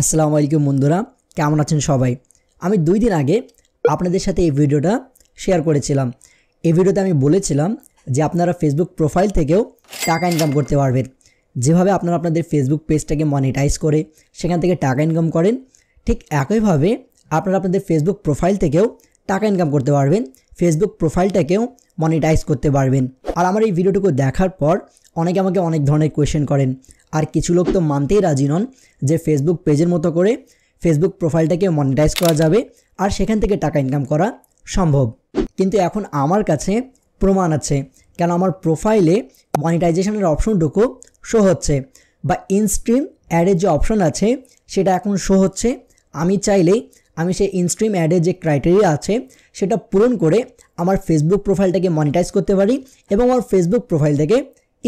আসসালামু আলাইকুম বন্ধুরা কেমন আছেন সবাই আমি দুই দিন আগে আপনাদের সাথে এই ভিডিওটা শেয়ার করেছিলাম এই ভিডিওতে আমি বলেছিলাম যে আপনারা ফেসবুক প্রোফাইল থেকেও টাকা ইনকাম করতে পারবেন যেভাবে আপনারা আপনাদের ফেসবুক পেজটাকে মনিটাইজ করে সেখান থেকে টাকা ইনকাম করেন ঠিক একইভাবে আপনারা আপনাদের ফেসবুক প্রোফাইল থেকেও টাকা ইনকাম করতে পারবেন ফেসবুক প্রোফাইলটাকেও মনিটাইজ করতে পারবেন আর আমার এই ভিডিওটুকু দেখার পর অনেকে আমাকে অনেক ধরনের কোয়েশ্চেন করেন আর কিছু লোক তো মানতেই রাজি নন যে ফেসবুক পেজের মতো করে ফেসবুক প্রোফাইলটাকে মনিটাইজ করা যাবে আর সেখান থেকে টাকা ইনকাম করা সম্ভব কিন্তু এখন আমার কাছে প্রমাণ আছে কেন আমার প্রোফাইলে মনিটাইজেশনের অপশনটুকু শো হচ্ছে বা ইনস্ট্রিম অ্যাডের যে অপশন আছে সেটা এখন শো হচ্ছে আমি চাইলেই আমি সেই ইনস্ট্রিম অ্যাডের যে ক্রাইটেরিয়া আছে সেটা পূরণ করে আমার ফেসবুক প্রোফাইলটাকে মনিটাইজ করতে পারি এবং আমার ফেসবুক প্রোফাইল থেকে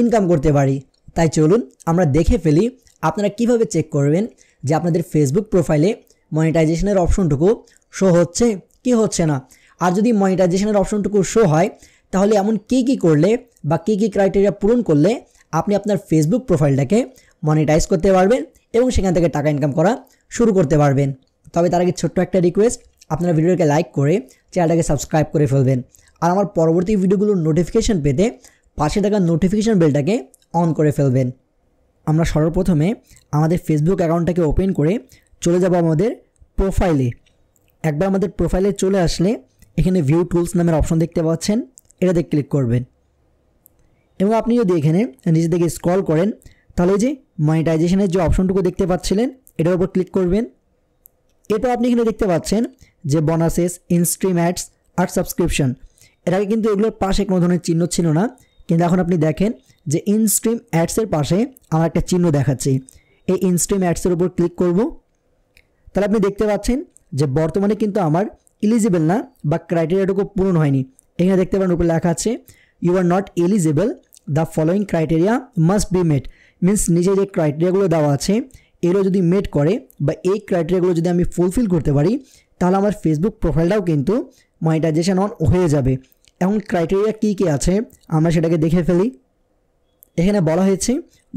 ইনকাম করতে পারি তাই চলুন আমরা দেখে ফেলি আপনারা কিভাবে চেক করবেন যে আপনাদের ফেসবুক প্রোফাইলে মনিটাইজেশনের অপশনটুকু শো হচ্ছে কি হচ্ছে না আর যদি মনিটাইজেশনের অপশনটুকু শো হয় তাহলে এমন কি কি করলে বা কি কি ক্রাইটেরিয়া পূরণ করলে আপনি আপনার ফেসবুক প্রোফাইলটাকে মনিটাইজ করতে পারবেন এবং সেখান থেকে টাকা ইনকাম করা শুরু করতে পারবেন তবে তার আগে ছোট্ট একটা রিকোয়েস্ট আপনারা ভিডিওটাকে লাইক করে চ্যানেলটাকে সাবস্ক্রাইব করে ফেলবেন আর আমার পরবর্তী ভিডিওগুলোর নোটিফিকেশান পেতে পাশে থাকা নোটিফিকেশান বেলটাকে অন করে ফেলবেন আমরা সর্বপ্রথমে আমাদের ফেসবুক অ্যাকাউন্টটাকে ওপেন করে চলে যাব আমাদের প্রোফাইলে একবার আমাদের প্রোফাইলে চলে আসলে এখানে ভিউ টুলস নামের অপশন দেখতে পাচ্ছেন এটাতে ক্লিক করবেন এবং আপনি যদি এখানে নিজে থেকে স্ক্রল করেন তাহলে যে মনিটাইজেশনের যে অপশনটুকু দেখতে পাচ্ছিলেন এটার উপর ক্লিক করবেন এরপর আপনি এখানে দেখতে পাচ্ছেন যে বোনাসেস ইনস্ট্রিম অ্যাডস আর সাবস্ক্রিপশন এর আগে কিন্তু এগুলোর পাশে কোনো ধরনের চিহ্ন ছিল না কিন্তু এখন আপনি দেখেন যে ইনস্ট্রিম অ্যাডসের পাশে আমার একটা চিহ্ন দেখাচ্ছে এই ইনস্ট্রিম অ্যাডসের উপর ক্লিক করব তাহলে আপনি দেখতে পাচ্ছেন যে বর্তমানে কিন্তু আমার ইলিজিবল না বা ক্রাইটেরিয়াটুকু পূরণ হয়নি এখানে দেখতে পারেন উপরে লেখা আছে you are not eligible the following criteria must be met means নিজে যে ক্রাইটেরিয়াগুলো দেওয়া আছে এরও যদি মেট করে বা এই ক্রাইটেরিয়াগুলো যদি আমি ফুলফিল করতে পারি তাহলে আমার ফেসবুক প্রোফাইলটাও কিন্তু মনিটাইজেশন অন হয়ে যাবে এখন ক্রাইটেরিয়া কী কী আছে আমরা সেটাকে দেখে ফেলি এখানে বলা হয়েছে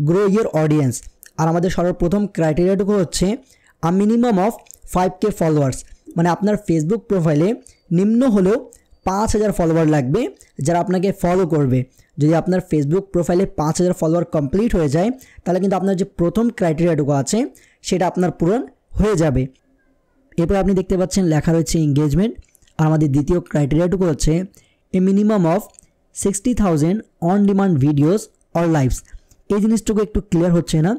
গ্রো ইয়ার অডিয়েন্স আর আমাদের সর্বপ্রথম ক্রাইটেরিয়াটুকু হচ্ছে a minimum of five K followers মানে আপনার ফেসবুক প্রোফাইলে নিম্ন হলেও পাঁচ হাজার ফলোয়ার লাগবে যারা আপনাকে ফলো করবে যদি আপনার ফেসবুক প্রোফাইলে পাঁচ হাজার ফলোয়ার কমপ্লিট হয়ে যায় তাহলে কিন্তু আপনার যে প্রথম ক্রাইটেরিয়াটুকু আছে সেটা আপনার পূরণ হয়ে যাবে এরপর আপনি দেখতে পাচ্ছেন লেখা রয়েছে এঙ্গেজমেন্ট আর আমাদের দ্বিতীয় ক্রাইটেরিয়াটুকু হচ্ছে minimum of sixty thousand on demand videos or lives এই জিনিসটুকু একটু ক্লিয়ার হচ্ছে না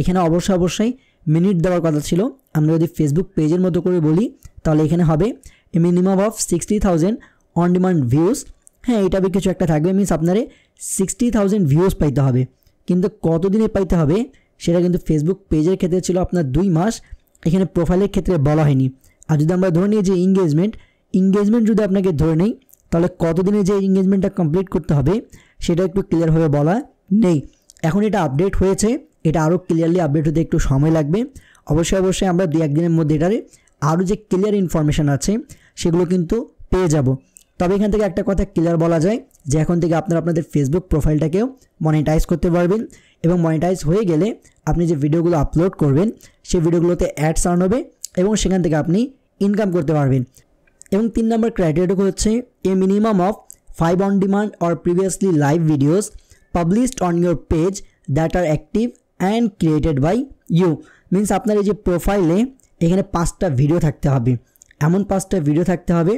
এখানে অবশ্যই অবশ্যই মিনিট দেওয়ার কথা ছিল আমরা যদি ফেসবুক পেজের মতো করে বলি তাহলে এখানে হবে a minimum of sixty thousand on demand views হ্যাঁ এটা কিছু একটা থাকবে মিনস আপনারে সিক্সটি থাউজেন্ড ভিউজ পাইতে হবে কিন্তু কতদিনে পাইতে হবে সেটা কিন্তু ফেসবুক পেজের ক্ষেত্রে ছিল আপনার দুই মাস এখানে প্রোফাইলের ক্ষেত্রে বলা হয়নি আর যদি আমরা ধরে নিই যে ইংগেজমেন্ট ইংগেজমেন্ট যদি আপনাকে ধরে নেই তাহলে কতদিনে যে এঙ্গেজমেন্টটা কমপ্লিট করতে হবে সেটা একটু ক্লিয়ারভাবে বলা নেই এখন এটা আপডেট হয়েছে এটা আরও ক্লিয়ারলি আপডেট হতে একটু সময় লাগবে অবশ্যই অবশ্যই আমরা দু একদিনের মধ্যে এটারে আরও যে ক্লিয়ার ইনফরমেশান আছে সেগুলো কিন্তু পেয়ে যাব তবে এখান থেকে একটা কথা ক্লিয়ার বলা যায় যে এখন থেকে আপনারা আপনাদের ফেসবুক প্রোফাইলটাকেও মনিটাইজ করতে পারবেন এবং মনিটাইজ হয়ে গেলে আপনি যে ভিডিওগুলো আপলোড করবেন সেই ভিডিওগুলোতে অ্যাডস আন হবে এবং সেখান থেকে আপনি ইনকাম করতে পারবেন এবং তিন নম্বর ক্রাইটেরিয়াটা হচ্ছে a minimum of five on demand or previously live videos published on your page that are active and created by you means আপনার এই যে প্রোফাইলে এখানে পাঁচটা ভিডিও থাকতে হবে এমন পাঁচটা ভিডিও থাকতে হবে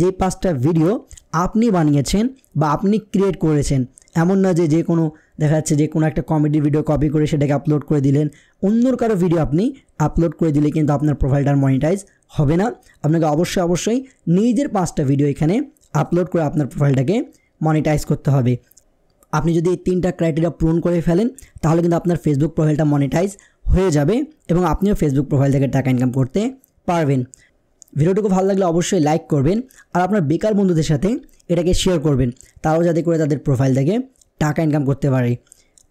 যে পাঁচটা ভিডিও আপনি বানিয়েছেন বা আপনি ক্রিয়েট করেছেন এমন না যে যে কোনো দেখা যাচ্ছে যে কোনো একটা কমেডি ভিডিও কপি করে সেটাকে আপলোড করে দিলেন অন্য কারো ভিডিও আপনি আপলোড করে দিলে কিন্তু আপনার প্রোফাইলটার মনিটাইজ হবে না আপনাকে অবশ্যই অবশ্যই নিজের পাঁচটা ভিডিও এখানে আপলোড করে আপনার প্রোফাইলটাকে মনিটাইজ করতে হবে আপনি যদি এই তিনটা ক্রাইটেরিয়া পূরণ করে ফেলেন তাহলে কিন্তু আপনার ফেসবুক প্রোফাইলটা মনিটাইজ হয়ে যাবে এবং আপনিও ফেসবুক প্রোফাইল থেকে টাকা ইনকাম করতে পারবেন ভিডিওটুকু ভালো লাগলে অবশ্যই লাইক করবেন আর আপনার বেকার বন্ধুদের সাথে এটাকে শেয়ার করবেন তারাও যাতে করে তাদের প্রোফাইল থেকে টাকা ইনকাম করতে পারে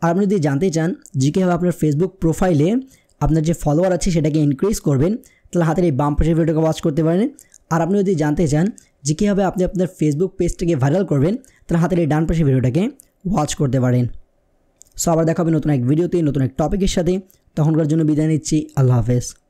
আর আপনি যদি জানতে চান যে কীভাবে আপনার ফেসবুক প্রোফাইলে আপনার যে ফলোয়ার আছে সেটাকে ইনক্রিজ করবেন লাহতেলে বাম পাশে ভিডিওটা ওয়াচ করতে পারেন আর আপনি যদি জানতে চান জি কি হবে আপনি আপনার ফেসবুক পেজটাকে ভাইরাল করবেন তাহলে হাতেলে ডান পাশে ভিডিওটাকে ওয়াচ করতে পারেন সো আবার দেখা হবে নতুন এক ভিডিওতে নতুন এক টপিকের সাথে ততক্ষণার জন্য বিদায় নিচ্ছি আল্লাহ হাফেজ